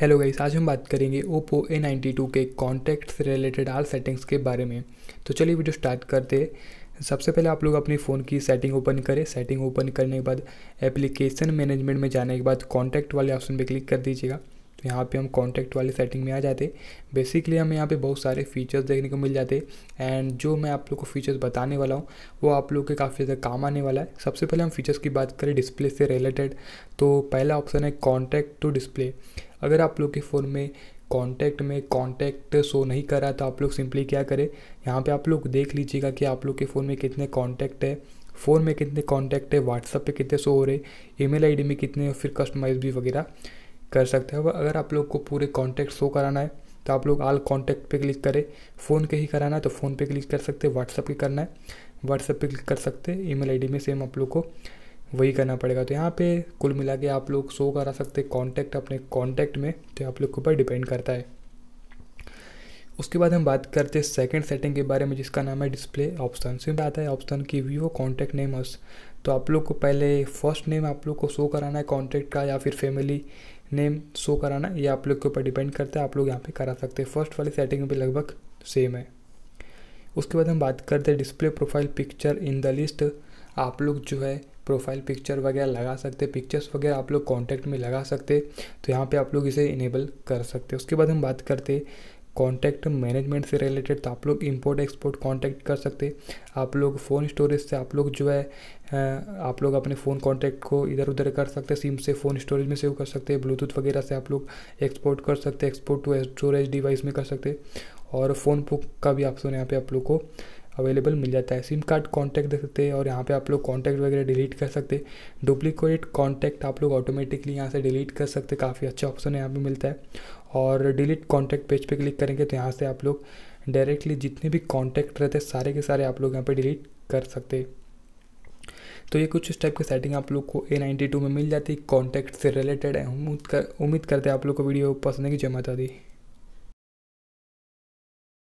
hello guys आज हम बात करेंगे ओप्पो ए नाइन्टी टू के कॉन्टैक्ट से रिलेटेड आल सेटिंग्स के बारे में तो चलिए वीडियो स्टार्ट करते सबसे पहले आप लोग अपनी फ़ोन की सेटिंग ओपन करें सेटिंग ओपन करने के बाद एप्लीकेशन मैनेजमेंट में जाने के बाद कॉन्टैक्ट वाले ऑप्शन पर क्लिक कर दीजिएगा तो यहाँ पे हम कॉन्टैक्ट वाले सेटिंग में आ जाते बेसिकली हमें यहाँ पर बहुत सारे फीचर्स देखने को मिल जाते एंड जो मैं आप लोग को फीचर्स बताने वाला हूँ वो आप लोग के काफ़ी ज़्यादा काम आने वाला है सबसे पहले हम फीचर्स की बात करें डिस्प्ले से रिलेटेड तो पहला ऑप्शन है कॉन्टैक्ट टू डिस्प्ले अगर आप लोग के फ़ोन में कॉन्टैक्ट में कॉन्टैक्ट शो नहीं कर रहा तो आप लोग सिंपली क्या करें यहाँ पे आप लोग देख लीजिएगा कि आप लोग के फ़ोन में कितने कॉन्टैक्ट है फ़ोन में कितने कॉन्टैक्ट है व्हाट्सअप पे कितने शो हो रहे ईमेल आईडी में कितने फिर कस्टमाइज भी वगैरह कर सकते हैं अगर आप लोग को पूरे कॉन्टैक्ट शो कराना है तो आप लोग आल कॉन्टैक्ट पे क्लिक करें फ़ोन के ही कराना है तो फ़ोन पे क्लिक कर सकते हैं व्हाट्सअप के करना है व्हाट्सअप पे क्लिक कर सकते हैं ई मेल में सेम आप लोग को वही करना पड़ेगा तो यहाँ पे कुल मिला के आप लोग शो करा सकते कॉन्टैक्ट अपने कॉन्टैक्ट में तो आप लोग के ऊपर डिपेंड करता है उसके बाद हम बात करते हैं सेकेंड सेटिंग के बारे में जिसका नाम है डिस्प्ले ऑप्शन से आता है ऑप्शन की व्यू कॉन्टैक्ट नेम नेमर्स तो आप लोग को पहले फर्स्ट नेम आप लोग को शो कराना है कॉन्टैक्ट का या फिर फैमिली नेम शो कराना ये आप लोग के ऊपर डिपेंड करता है आप लोग यहाँ पे करा सकते हैं फर्स्ट वाली सेटिंग भी लगभग सेम है उसके बाद हम बात करते हैं display profile picture in the list आप लोग जो है प्रोफाइल पिक्चर वगैरह लगा सकते पिक्चर्स वगैरह आप लोग कॉन्टैक्ट में लगा सकते तो यहाँ पे आप लोग इसे इनेबल कर सकते उसके बाद हम बात करते कॉन्टैक्ट मैनेजमेंट से रिलेटेड तो आप लोग इंपोर्ट एक्सपोर्ट कॉन्टैक्ट कर सकते आप लोग फ़ोन स्टोरेज से आप लोग जो है आप लोग अपने फ़ोन कॉन्टैक्ट को इधर उधर कर सकते सिम से फ़ोन स्टोरेज में सेव कर सकते ब्लूटूथ वगैरह से आप लोग एक्सपोर्ट कर सकते एक्सपोर्ट टू स्टोरेज डिवाइस में कर सकते और फ़ोन बुक का भी आप सुन यहाँ पे आप लोग को अवेलेबल मिल जाता है सिम कार्ड कॉन्टैक्ट देख सकते हैं और यहाँ पे आप लोग कॉन्टैक्ट वगैरह डिलीट कर सकते हैं डुप्लीकेट कॉन्टैक्ट आप लोग ऑटोमेटिकली यहाँ से डिलीट कर सकते काफ़ी अच्छा ऑप्शन यहाँ पर मिलता है और डिलीट कॉन्टैक्ट पेज पर क्लिक करेंगे तो यहाँ से आप लोग डायरेक्टली जितने भी कॉन्टैक्ट रहते हैं सारे के सारे आप लोग यहाँ पर डिलीट कर सकते हैं तो ये कुछ इस टाइप की सेटिंग आप लोग को ए नाइन्टी टू में मिल जाती है कॉन्टैक्ट से रिलेटेड है उम्मीद कर उम्मीद करते हैं आप लोग को वीडियो पसंद है कि जमा दी